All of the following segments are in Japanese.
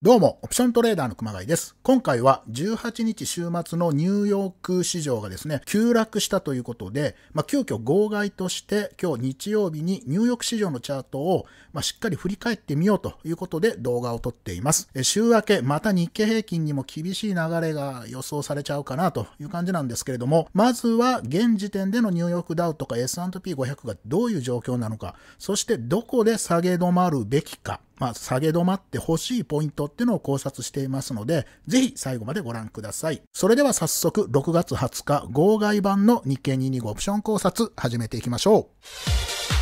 どうも、オプショントレーダーの熊谷です。今回は18日週末のニューヨーク市場がですね、急落したということで、まあ、急遽号外として今日日曜日にニューヨーク市場のチャートを、まあ、しっかり振り返ってみようということで動画を撮っています。週明け、また日経平均にも厳しい流れが予想されちゃうかなという感じなんですけれども、まずは現時点でのニューヨークダウとか S&P500 がどういう状況なのか、そしてどこで下げ止まるべきか、まあ、下げ止まってほしいポイントっていうのを考察していますので、ぜひ最後までご覧ください。それでは早速、6月20日号外版の日経225オプション考察始めていきましょう。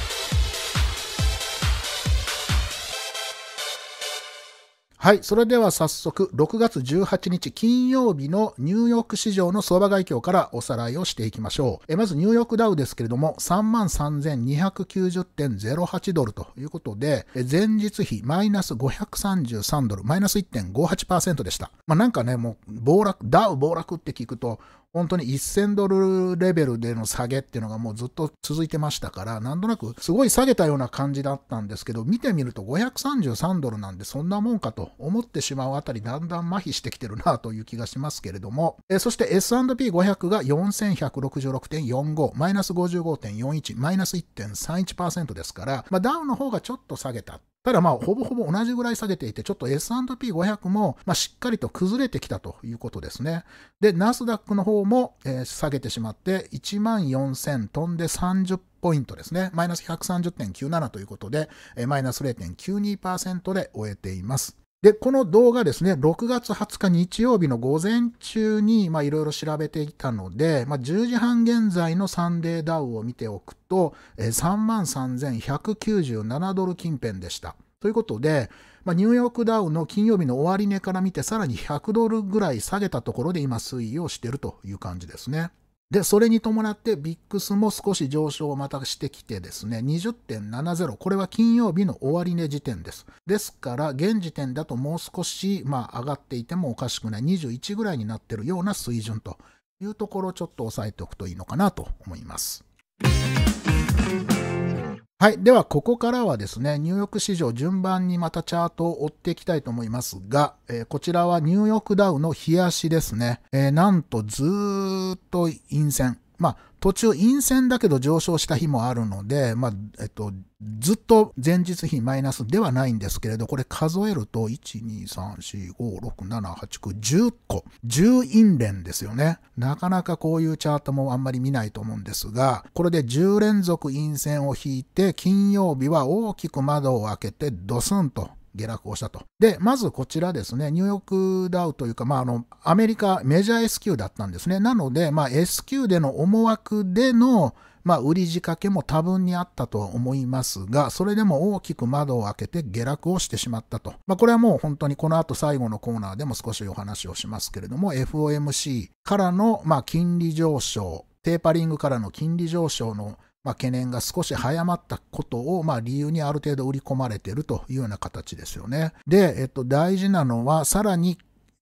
はい、それでは早速、6月18日金曜日のニューヨーク市場の相場概況からおさらいをしていきましょう。えまずニューヨークダウですけれども、33,290.08ドルということで、前日比マイナス533ドル、マイナス1.58%でした。まあ、なんかね、もう暴落、ダウ暴落って聞くと、本当に1000ドルレベルでの下げっていうのがもうずっと続いてましたから、なんとなくすごい下げたような感じだったんですけど、見てみると533ドルなんでそんなもんかと思ってしまうあたり、だんだん麻痺してきてるなという気がしますけれども、えそして S&P500 が4166.45、マイナス55.41、マイナス1.31%ですから、まあ、ダウンの方がちょっと下げた。ただまあ、ほぼほぼ同じぐらい下げていて、ちょっと S&P500 も、まあ、しっかりと崩れてきたということですね。で、ナスダックの方も、下げてしまって、14,000飛んで30ポイントですね。マイナス130.97ということで、マイナス0.92%で終えています。で、この動画ですね、6月20日日曜日の午前中に、まあ、いろいろ調べていたので、まあ、10時半現在のサンデーダウを見ておくと、3万33,197ドル近辺でした。ということで、まあ、ニューヨークダウの金曜日の終値から見て、さらに100ドルぐらい下げたところで今推移をしているという感じですね。で、それに伴ってビックスも少し上昇をまたしてきてですね、20.70、これは金曜日の終値時点です。ですから、現時点だともう少し、まあ、上がっていてもおかしくない、21ぐらいになっているような水準というところをちょっと押さえておくといいのかなと思います。はい。では、ここからはですね、ニューヨーク市場順番にまたチャートを追っていきたいと思いますが、えー、こちらはニューヨークダウの冷やしですね。えー、なんとずーっと陰線。まあ、途中陰線だけど上昇した日もあるので、まあ、えっと、ずっと前日比マイナスではないんですけれど、これ数えると、1、2、3、4、5、6、7、8、9、10個。10陰連ですよね。なかなかこういうチャートもあんまり見ないと思うんですが、これで10連続陰線を引いて、金曜日は大きく窓を開けてドスンと下落をしたと。で、まずこちらですね、ニューヨークダウというか、まあ、あの、アメリカメジャー S q だったんですね。なので、まあ、S q での思惑での、まあ、売り仕掛けも多分にあったとは思いますが、それでも大きく窓を開けて下落をしてしまったと。まあ、これはもう本当にこの後最後のコーナーでも少しお話をしますけれども、FOMC からの、まあ、金利上昇、テーパリングからの金利上昇のまあ、懸念が少し早まったことを、まあ、理由にある程度売り込まれているというような形ですよね。で、えっと、大事なのは、さらに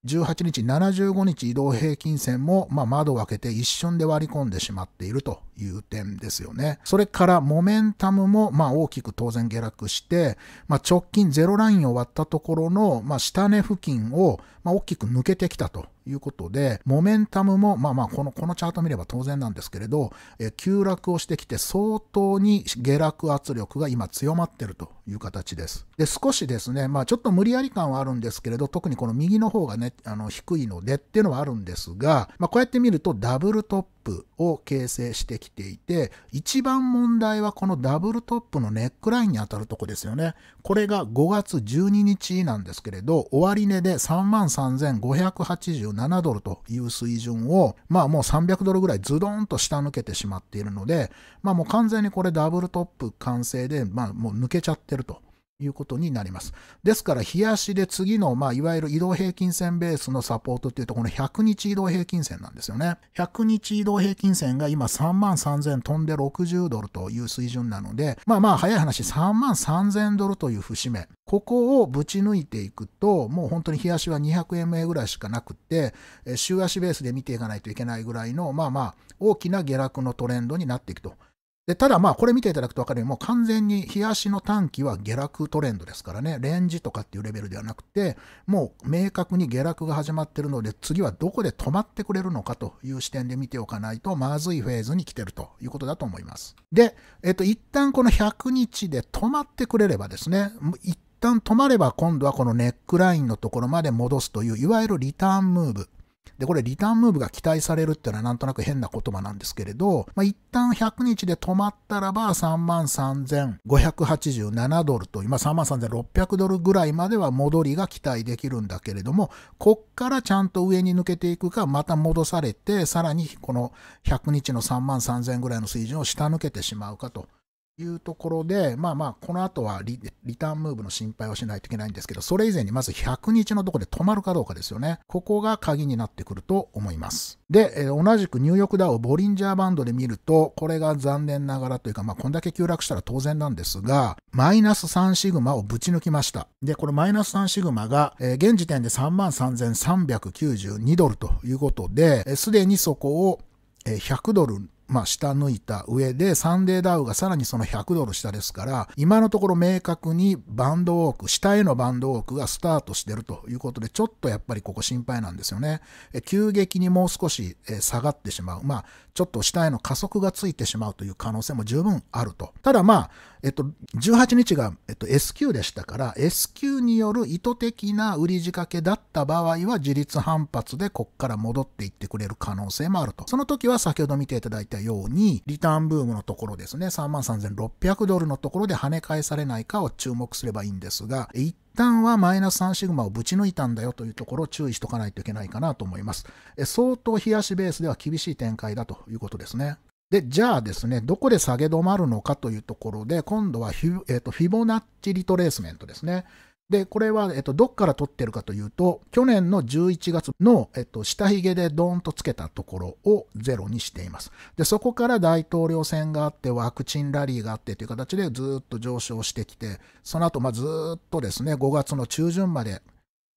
18日、75日移動平均線も、まあ、窓を開けて一瞬で割り込んでしまっているという点ですよね。それからモメンタムもまあ大きく当然下落して、まあ、直近ゼロラインを割ったところのまあ下値付近をまあ大きく抜けてきたということで、モメンタムもまあまあこのこのチャート見れば当然なんですけれど、え急落をしてきて相当に下落圧力が今強まってるという形です。で、少しですね、まあちょっと無理やり感はあるんですけれど、特にこの右の方がね、あの低いのでっていうのはあるんですが、まあこうやって見るとダブルトッププを形成してきていて、一番問題はこのダブルトップのネックラインに当たるとこですよね。これが5月12日なんですけれど、終わり値で33,587ドルという水準を、まあもう300ドルぐらいズドンと下抜けてしまっているので、まあもう完全にこれダブルトップ完成で、まあもう抜けちゃってると。いうことになります。ですから、冷やしで次の、まあ、いわゆる移動平均線ベースのサポートっていうと、この100日移動平均線なんですよね。100日移動平均線が今3万3000飛んで60ドルという水準なので、まあまあ、早い話、3万3000ドルという節目。ここをぶち抜いていくと、もう本当に冷やしは 200MA ぐらいしかなくて、週足ベースで見ていかないといけないぐらいの、まあまあ、大きな下落のトレンドになっていくと。で、ただまあこれ見ていただくとわかるようにもう完全に日足の短期は下落トレンドですからね、レンジとかっていうレベルではなくて、もう明確に下落が始まってるので、次はどこで止まってくれるのかという視点で見ておかないと、まずいフェーズに来てるということだと思います。で、えっと、一旦この100日で止まってくれればですね、一旦止まれば今度はこのネックラインのところまで戻すという、いわゆるリターンムーブ。で、これリターンムーブが期待されるっていうのはなんとなく変な言葉なんですけれど、まあ、一旦100日で止まったらば33,587ドルと今33,600ドルぐらいまでは戻りが期待できるんだけれども、こっからちゃんと上に抜けていくか、また戻されて、さらにこの100日の33,000ぐらいの水準を下抜けてしまうかというところで、まあまあ、この後はリターンムーブの心配をしないといけないんですけど、それ以前にまず100日のところで止まるかどうかですよね。ここが鍵になってくると思います。で、同じくニューヨークダウボリンジャーバンドで見ると、これが残念ながらというか、まあ、こんだけ急落したら当然なんですが、マイナス3シグマをぶち抜きました。で、このマイナス3シグマが、えー、現時点で33,392ドルということで、すでにそこを100ドルまあ、下抜いた上で、サンデーダウがさらにその100ドル下ですから、今のところ明確にバンドウォーク、下へのバンドウォークがスタートしてるということで、ちょっとやっぱりここ心配なんですよね。急激にもう少し下がってしまう。まあ、ちょっと下への加速がついてしまうという可能性も十分あると。ただまあ、えっと、18日が、えっと、S q でしたから、S q による意図的な売り仕掛けだった場合は、自立反発でこっから戻っていってくれる可能性もあると。その時は先ほど見ていただいたように、リターンブームのところですね、33,600ドルのところで跳ね返されないかを注目すればいいんですが、一旦はマイナス3シグマをぶち抜いたんだよというところを注意しとかないといけないかなと思います。え相当冷やしベースでは厳しい展開だということですね。で、じゃあですね、どこで下げ止まるのかというところで、今度はフィ,、えーとフィボナッチリトレースメントですね。で、これは、えっと、どっから撮ってるかというと、去年の11月の、えっと、下髭でドーンとつけたところをゼロにしています。で、そこから大統領選があって、ワクチンラリーがあってという形でずっと上昇してきて、その後、まあ、ずっとですね、5月の中旬まで、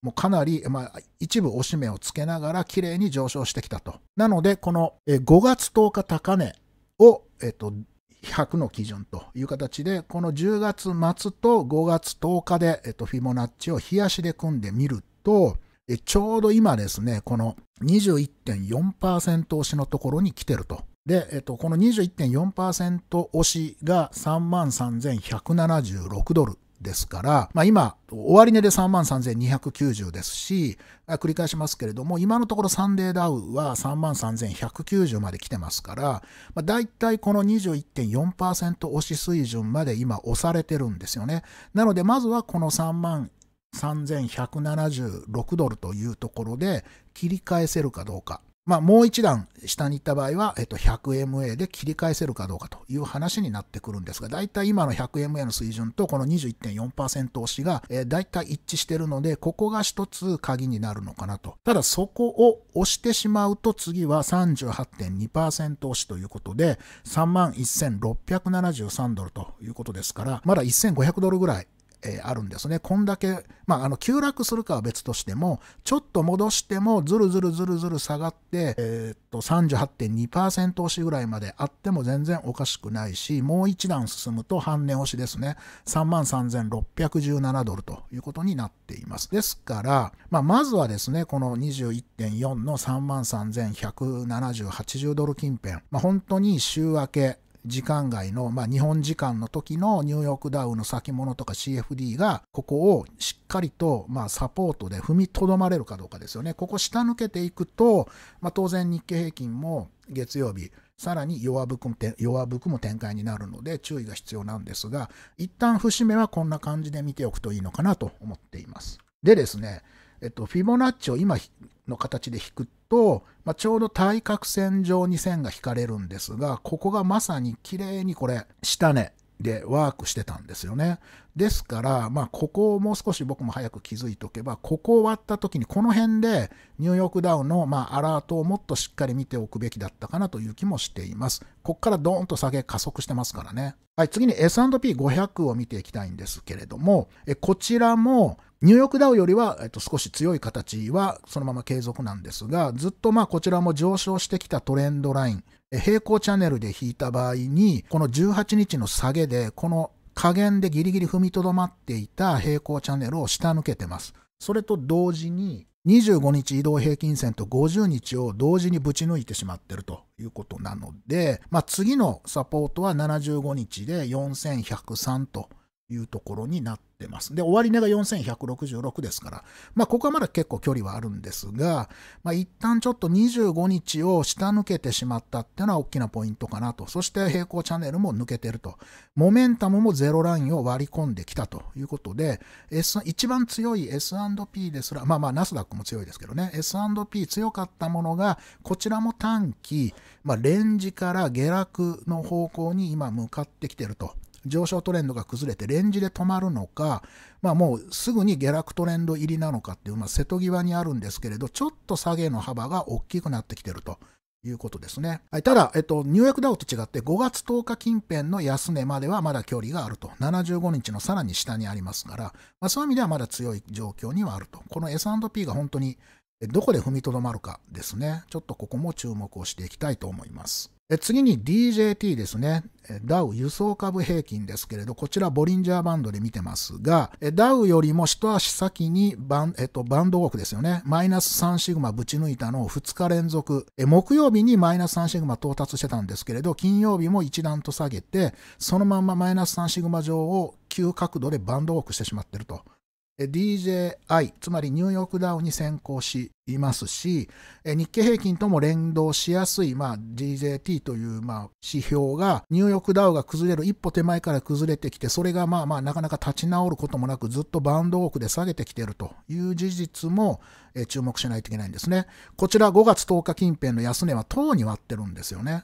もうかなり、まあ、一部押しめをつけながら、綺麗に上昇してきたと。なので、この5月10日高値を、えっと、100の基準という形で、この10月末と5月10日で、えっと、フィボナッチを冷やしで組んでみると、ちょうど今ですね、この21.4%押しのところに来てると。で、えっと、この21.4%押しが33,176ドルですから、まあ、今、終値で33,290ですし、繰り返しますけれども、今のところサンデーダウは33,190まで来てますから、まあ、大体この21.4%押し水準まで今押されてるんですよね。なので、まずはこの3万3176ドルというところで切り返せるかどうか。まあ、もう一段下に行った場合は、えっと、100MA で切り返せるかどうかという話になってくるんですが、だいたい今の 100MA の水準とこの21.4%押しが、えー、だいたい一致してるので、ここが一つ鍵になるのかなと。ただ、そこを押してしまうと、次は38.2%押しということで、31,673ドルということですから、まだ1500ドルぐらいえー、あるんですね。こんだけ、まあ、あの、急落するかは別としても、ちょっと戻しても、ずるずるずるずる下がって、えー、っと、38.2%押しぐらいまであっても全然おかしくないし、もう一段進むと半値押しですね。33,617ドルということになっています。ですから、まあ、まずはですね、この21.4の33,170、80ドル近辺、まあ、本当に週明け、時間外の、まあ、日本時間の時のニューヨークダウの先物とか CFD がここをしっかりと、まあ、サポートで踏みとどまれるかどうかですよね。ここ下抜けていくと、まあ、当然日経平均も月曜日、さらに弱含む弱含む展開になるので注意が必要なんですが、一旦節目はこんな感じで見ておくといいのかなと思っています。でですね、えっと、フィボナッチを今の形で引くと、まあ、ちょうど対角線上に線が引かれるんですが、ここがまさに綺麗にこれ、下ね、でワークしてたんですよね。ですから、まあ、ここをもう少し僕も早く気づいとけば、ここを割った時に、この辺でニューヨークダウンの、まあ、アラートをもっとしっかり見ておくべきだったかなという気もしています。ここからドーンと下げ加速してますからね。はい、次に S&P500 を見ていきたいんですけれども、えこちらも、ニューヨークダウよりは、えっと、少し強い形はそのまま継続なんですが、ずっとまあこちらも上昇してきたトレンドライン、平行チャンネルで引いた場合に、この18日の下げで、この加減でギリギリ踏みとどまっていた平行チャンネルを下抜けてます。それと同時に、25日移動平均線と50日を同時にぶち抜いてしまってるということなので、まあ、次のサポートは75日で4103というところになってます。で、終値が4166ですから、まあ、ここはまだ結構距離はあるんですが、まあ、一旦ちょっと25日を下抜けてしまったっていうのは大きなポイントかなと。そして平行チャンネルも抜けてると。モメンタムもゼロラインを割り込んできたということで、S、一番強い S&P ですら、まあまあ、ナスダックも強いですけどね、S&P 強かったものが、こちらも短期、まあ、レンジから下落の方向に今向かってきてると。上昇トレンドが崩れてレンジで止まるのか、まあ、もうすぐに下落トレンド入りなのかっていう、まあ、瀬戸際にあるんですけれど、ちょっと下げの幅が大きくなってきてると。いうことですね。はい、ただ、えっと、ニューヨークダウと違って5月10日近辺の安値まではまだ距離があると。75日のさらに下にありますから、まあ、そういう意味ではまだ強い状況にはあると。この S&P が本当にどこで踏みとどまるかですね。ちょっとここも注目をしていきたいと思います。次に DJT ですね。ダウ輸送株平均ですけれど、こちらボリンジャーバンドで見てますが、ダウよりも一足先にバン,、えっと、バンドウォークですよね。マイナス3シグマぶち抜いたのを2日連続木曜日にマイナス3シグマ到達してたんですけれど、金曜日も一段と下げて、そのままマイナス3シグマ上を急角度でバンドウォークしてしまってると。DJI、つまりニューヨークダウに先行していますし、日経平均とも連動しやすい、まあ、DJT という、まあ、指標が、ニューヨークダウが崩れる一歩手前から崩れてきて、それがまあまあなかなか立ち直ることもなく、ずっとバンドクで下げてきているという事実も注目しないといけないんですね。こちら5月10日近辺の安値は等に割ってるんですよね。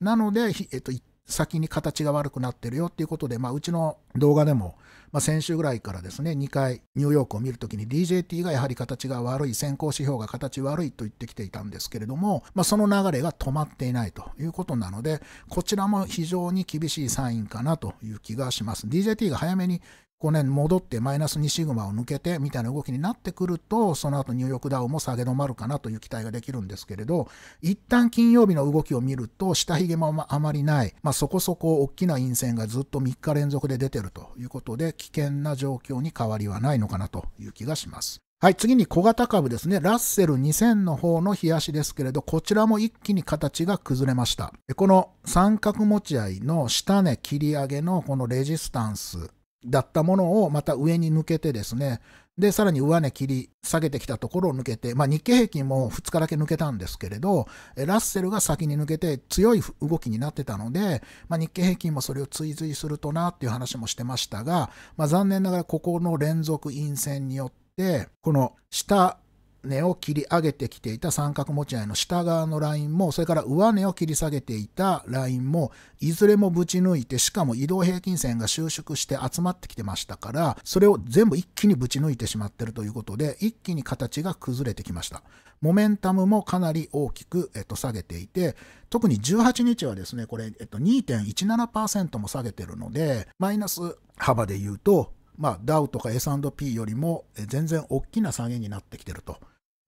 なので、えっと、一先に形が悪くなってるよっていうことで、まあ、うちの動画でも、まあ、先週ぐらいからですね、2回ニューヨークを見るときに DJT がやはり形が悪い、先行指標が形悪いと言ってきていたんですけれども、まあ、その流れが止まっていないということなので、こちらも非常に厳しいサインかなという気がします。DJT が早めにこうね、戻ってマイナス2シグマを抜けてみたいな動きになってくると、その後ニューヨークダウも下げ止まるかなという期待ができるんですけれど、一旦金曜日の動きを見ると、下髭もあまりない、まあ、そこそこ大きな陰線がずっと3日連続で出てるということで、危険な状況に変わりはないのかなという気がします。はい、次に小型株ですね。ラッセル2000の方の冷やしですけれど、こちらも一気に形が崩れました。この三角持ち合いの下値切り上げのこのレジスタンスだったものをまた上に抜けてですね、で、さらに上値切り下げてきたところを抜けて、まあ、日経平均も2日だけ抜けたんですけれど、ラッセルが先に抜けて強い動きになってたので、まあ、日経平均もそれを追随するとなっていう話もしてましたが、まあ、残念ながらここの連続陰線によって、この下根を切り上げてきていた三角持ち合いの下側のラインも、それから上根を切り下げていたラインも、いずれもぶち抜いて、しかも移動平均線が収縮して集まってきてましたから、それを全部一気にぶち抜いてしまってるということで、一気に形が崩れてきました。モメンタムもかなり大きく、えっと、下げていて、特に18日はですね、これ、えっと、2.17%も下げてるので、マイナス幅で言うと、まあ、ダウとか S&P よりも全然大きな下げになってきてると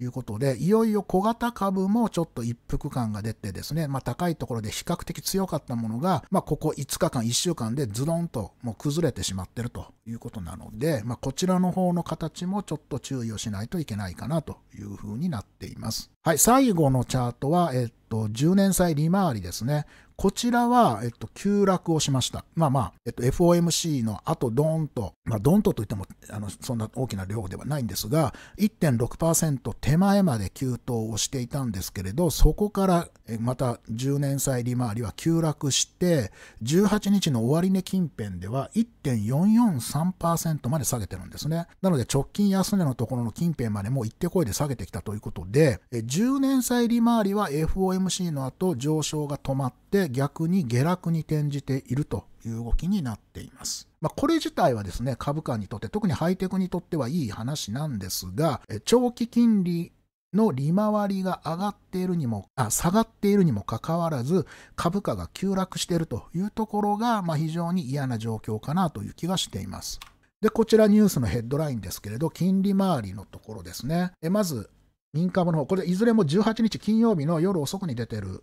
いうことで、いよいよ小型株もちょっと一服感が出てですね、まあ、高いところで比較的強かったものが、まあ、ここ5日間、1週間でズドンともう崩れてしまってるということなので、まあ、こちらの方の形もちょっと注意をしないといけないかなというふうになっています。はい、最後のチャートは、えと、10年債利回りですね。こちらは、えっと、急落をしました。まあまあ、えっと、FOMC の後、ドーンと、まあ、ドーンとといっても、あの、そんな大きな量ではないんですが、1.6%手前まで急騰をしていたんですけれど、そこから、また10年債利回りは急落して、18日の終値近辺では1.443%まで下げてるんですね。なので、直近安値のところの近辺までもう行ってこいで下げてきたということで、10年債利回りは FOMC FOMC の後上昇が止まって逆に下落に転じているという動きになっています。まあ、これ自体はですね、株価にとって、特にハイテクにとってはいい話なんですが、長期金利の利回りが上がっているにも、あ下がっているにもかかわらず、株価が急落しているというところが、まあ、非常に嫌な状況かなという気がしています。で、こちらニュースのヘッドラインですけれど、金利回りのところですね。えまず、民株の方、これいずれも18日金曜日の夜遅くに出てる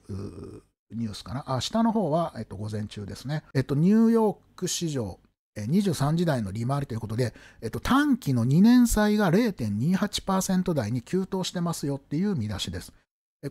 ニュースかな。あ、下の方は、えっと、午前中ですね。えっと、ニューヨーク市場、23時台の利回りということで、えっと、短期の2年債が0.28%台に急騰してますよっていう見出しです。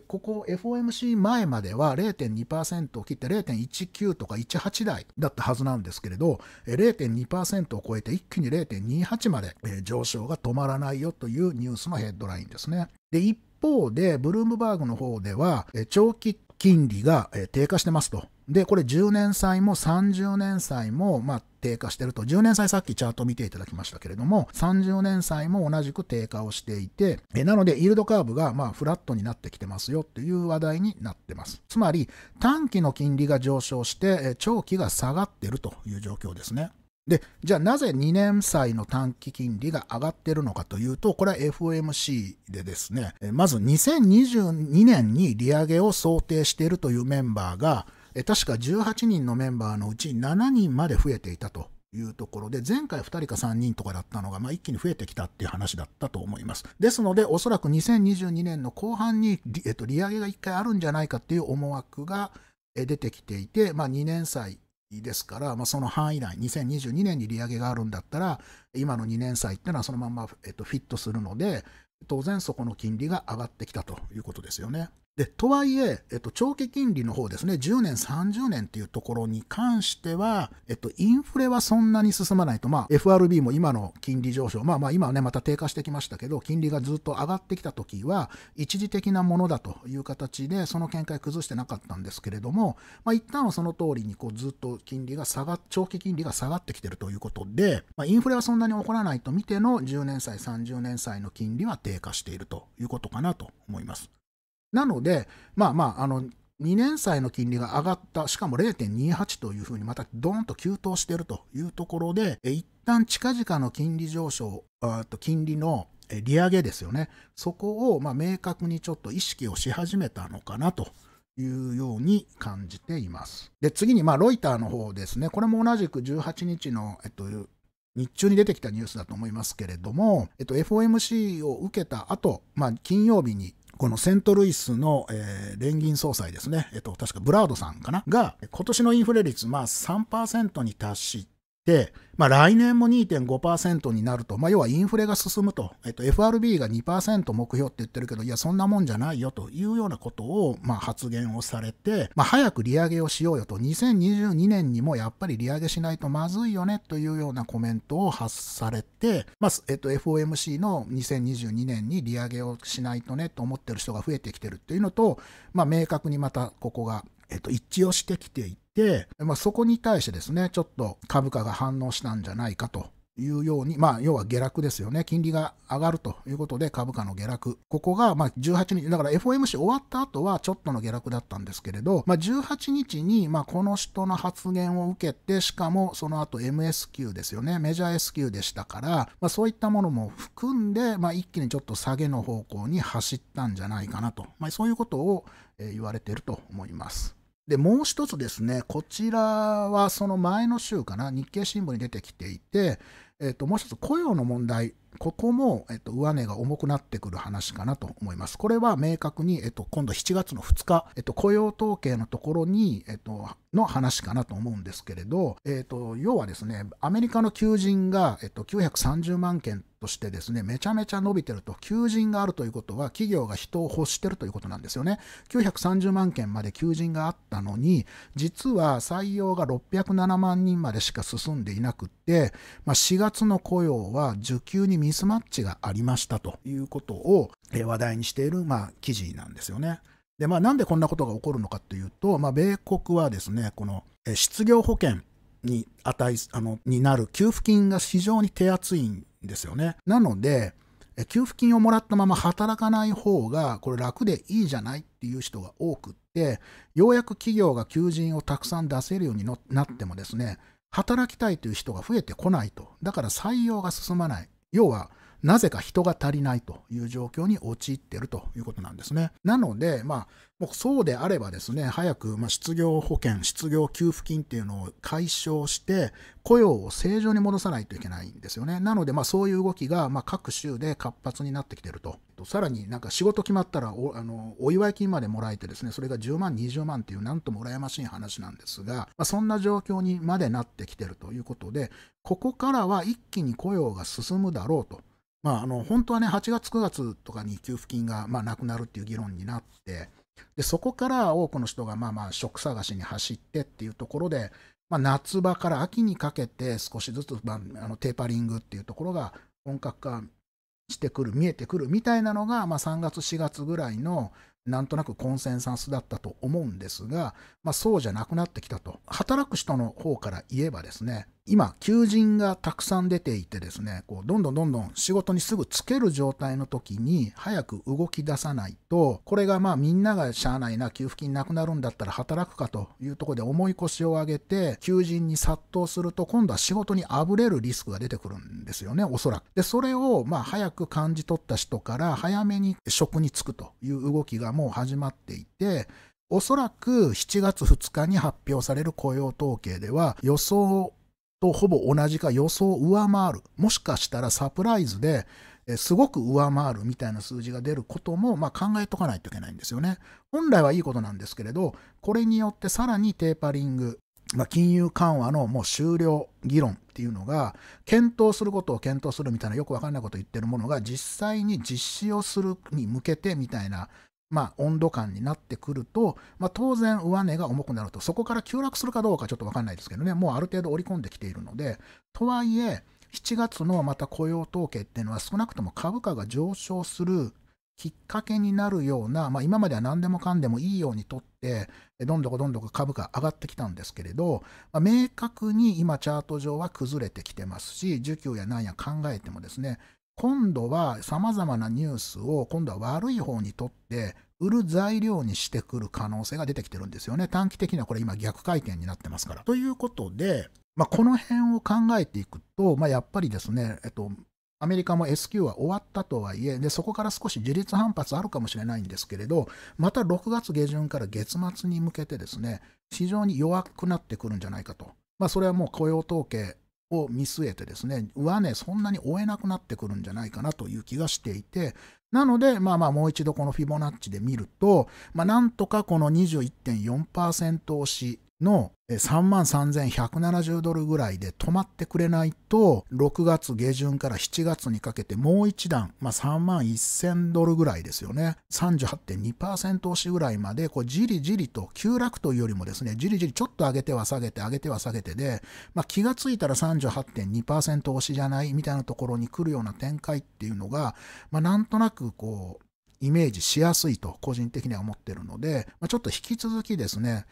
ここ FOMC 前までは0.2%を切って0.19とか18台だったはずなんですけれど、0.2%を超えて一気に0.28まで上昇が止まらないよというニュースのヘッドラインですね。で、一方で、ブルームバーグの方では、長期金利が低下してますと。で、これ10年債も30年債も、まあ、低下してると、10年債さっきチャート見ていただきましたけれども、30年債も同じく低下をしていて、えなので、イールドカーブがまあフラットになってきてますよっていう話題になってます。つまり、短期の金利が上昇して、え長期が下がってるという状況ですね。で、じゃあなぜ2年債の短期金利が上がってるのかというと、これは FOMC でですね、まず2022年に利上げを想定しているというメンバーが、え確か18人のメンバーのうち7人まで増えていたというところで、前回2人か3人とかだったのが、まあ、一気に増えてきたっていう話だったと思います。ですので、おそらく2022年の後半に、えっと、利上げが1回あるんじゃないかっていう思惑が出てきていて、まあ、2年歳。ですから、まあ、その範囲内、2022年に利上げがあるんだったら、今の2年債っていうのはそのまま、えっと、フィットするので、当然そこの金利が上がってきたということですよね。でとはいえ、えっと、長期金利の方ですね、10年、30年っていうところに関しては、えっと、インフレはそんなに進まないと、まあ、FRB も今の金利上昇、まあまあ、今はね、また低下してきましたけど、金利がずっと上がってきたときは、一時的なものだという形で、その見解崩してなかったんですけれども、まあ、一旦はその通りに、こう、ずっと金利が下がっ、長期金利が下がってきてるということで、まあ、インフレはそんなに起こらないと見ての10年債、30年債の金利は低下しているということかなと思います。なので、まあまあ、あの、2年債の金利が上がった、しかも0.28というふうにまたドーンと急騰しているというところで、一旦近々の金利上昇、と金利の利上げですよね。そこをま明確にちょっと意識をし始めたのかなと。いうように感じています。で、次に、まあ、ロイターの方ですね。これも同じく18日の、えっと、日中に出てきたニュースだと思いますけれども、えっと、FOMC を受けた後、まあ、金曜日にこのセントルイスの、えー、連銀総裁ですね、えっと、確かブラードさんかな、が、今年のインフレ率、まあ3%に達して、で、まあ、来年も2.5%になると、まあ、要はインフレが進むと、えっと、FRB が2%目標って言ってるけど、いや、そんなもんじゃないよというようなことを、まあ、発言をされて、まあ、早く利上げをしようよと、2022年にもやっぱり利上げしないとまずいよねというようなコメントを発されて、まあえっと、FOMC の2022年に利上げをしないとねと思ってる人が増えてきてるっていうのと、まあ、明確にまたここがえっと、一致をしてきていて、まあ、そこに対してですね、ちょっと株価が反応したんじゃないかというように、まあ、要は下落ですよね。金利が上がるということで株価の下落。ここが、まあ、18日、だから FOMC 終わった後はちょっとの下落だったんですけれど、まあ、18日に、まあ、この人の発言を受けて、しかもその後 MSQ ですよね。メジャー SQ でしたから、まあ、そういったものも含んで、まあ、一気にちょっと下げの方向に走ったんじゃないかなと。まあ、そういうことを言われていると思います。で、もう一つですね、こちらはその前の週かな、日経新聞に出てきていて、えっ、ー、と、もう一つ雇用の問題、ここも、えっ、ー、と、上値が重くなってくる話かなと思います。これは明確に、えっ、ー、と、今度7月の2日、えっと、雇用統計のところに、えっと、の話かなと思うんですけれど、えっと、要はですね、アメリカの求人が、えっと、930万件としてですね、めちゃめちゃ伸びてると、求人があるということは、企業が人を欲してるということなんですよね。930万件まで求人があったのに、実は採用が607万人までしか進んでいなくって、まあ、4月の雇用は受給にミスマッチがありましたということを話題にしている、まあ、記事なんですよね。で、まあ、なんでこんなことが起こるのかというと、まあ、米国はですね、この失業保険に値あのになる給付金が非常に手厚いんですよね。なので、給付金をもらったまま働かない方が、これ楽でいいじゃないっていう人が多くって、ようやく企業が求人をたくさん出せるようになってもですね、働きたいという人が増えてこないと。だから採用が進まない。要は、なぜか人が足りないという状況に陥っているということなんですね。なので、まあ、もうそうであればですね、早く、ま失業保険、失業給付金っていうのを解消して、雇用を正常に戻さないといけないんですよね。なので、まあ、そういう動きが、ま各州で活発になってきてると。さらになんか仕事決まったらおあのお祝い金までもらえてですね、それが10万、20万っていうなんとも羨ましい話なんですが、まあ、そんな状況にまでなってきてるということで、ここからは一気に雇用が進むだろうとまあ、あの本当はね、8月、9月とかに給付金が、まあ、なくなるっていう議論になって、でそこから多くの人がまあまあ職探しに走ってっていうところで、まあ、夏場から秋にかけて少しずつ、まあ、あのテーパリングっていうところが本格化してくる、見えてくるみたいなのが、まあ、3月、4月ぐらいのなんとなくコンセンサスだったと思うんですが、まあ、そうじゃなくなってきたと。働く人の方から言えばですね、今、求人がたくさん出ていてですね、こうどんどんどんどん仕事にすぐつける状態の時に早く動き出さないと、これがまあみんながしゃあないな、給付金なくなるんだったら働くかというところで重い腰を上げて、求人に殺到すると今度は仕事にあぶれるリスクが出てくるんですよね、おそらく。で、それをまあ早く感じ取った人から早めに職に就くという動きがもう始まっていて、おそらく7月2日に発表される雇用統計では予想とほぼ同じか予想を上回る、もしかしたらサプライズですごく上回るみたいな数字が出ることも、ま考えとかないといけないんですよね。本来はいいことなんですけれど、これによってさらにテーパリング、まあ、金融緩和のもう終了議論っていうのが、検討することを検討するみたいなよくわかんないことを言ってるものが、実際に実施をするに向けてみたいな、まあ、温度感になってくると、まあ、当然上値が重くなると、そこから急落するかどうかちょっとわかんないですけどね、もうある程度織り込んできているので、とはいえ、7月のまた雇用統計っていうのは少なくとも株価が上昇するきっかけになるような、まあ、今までは何でもかんでもいいようにとって、どんどこどんどこ株価上がってきたんですけれど、まあ、明確に今チャート上は崩れてきてますし、需給やなんや考えてもですね、今度はさまざまなニュースを今度は悪い方にとって売る材料にしてくる可能性が出てきてるんですよね。短期的にはこれ今逆回転になってますから。ということで、まあ、この辺を考えていくと、まあ、やっぱりですね、えっと、アメリカも S q は終わったとはいえで、そこから少し自立反発あるかもしれないんですけれど、また6月下旬から月末に向けてですね、非常に弱くなってくるんじゃないかと。まあ、それはもう雇用統計を見据えてですね、はね、そんなに追えなくなってくるんじゃないかなという気がしていて、なので、まあまあもう一度このフィボナッチで見ると、まあなんとかこの21.4%押しの3万3170ドルぐらいで止まってくれないと、6月下旬から7月にかけてもう一段、まあ、3万1000ドルぐらいですよね。38.2%押しぐらいまで、こうじりじりと、急落というよりもですね、じりじりちょっと上げては下げて、上げては下げてで、まあ、気がついたら38.2%押しじゃないみたいなところに来るような展開っていうのが、まあ、なんとなくこう、イメージしやすいと個人的には思ってるので、まあ、ちょっと引き続きですね、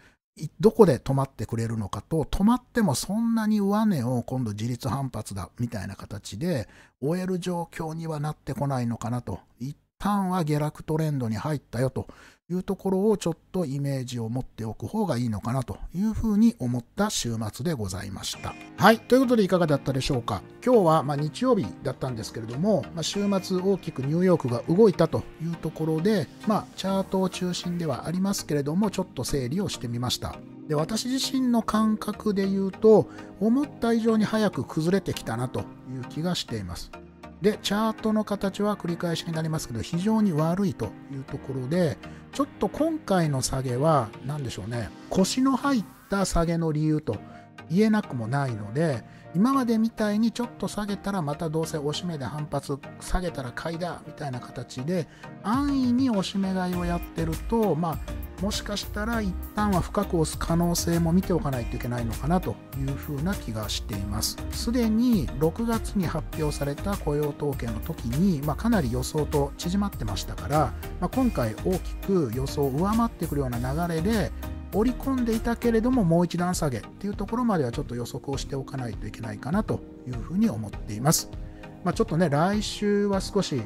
どこで止まってくれるのかと、止まってもそんなに上値を今度自立反発だみたいな形で終える状況にはなってこないのかなといっターンは下落トレンドに入ったよというところをちょっとイメージを持っておく方がいいのかなというふうに思った週末でございました。はい。ということでいかがだったでしょうか。今日はま日曜日だったんですけれども、まあ、週末大きくニューヨークが動いたというところで、まあ、チャートを中心ではありますけれども、ちょっと整理をしてみました。で私自身の感覚で言うと思った以上に早く崩れてきたなという気がしていますで、チャートの形は繰り返しになりますけど、非常に悪いというところで、ちょっと今回の下げは、何でしょうね、腰の入った下げの理由と言えなくもないので、今までみたいにちょっと下げたらまたどうせ押し目で反発下げたら買いだみたいな形で安易に押し目買いをやってるとまあもしかしたら一旦は深く押す可能性も見ておかないといけないのかなというふうな気がしていますすでに6月に発表された雇用統計の時に、まあ、かなり予想と縮まってましたから、まあ、今回大きく予想を上回ってくるような流れで織り込んでいたけれどももう一段下げっていうところまではちょっと予測をしておかないといけないかなというふうに思っています、まあ、ちょっとね来週は少し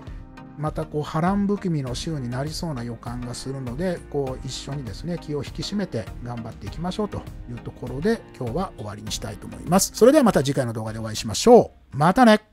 またこう波乱含みの週になりそうな予感がするのでこう一緒にですね気を引き締めて頑張っていきましょうというところで今日は終わりにしたいと思います。それではまた次回の動画でお会いしましょう。またね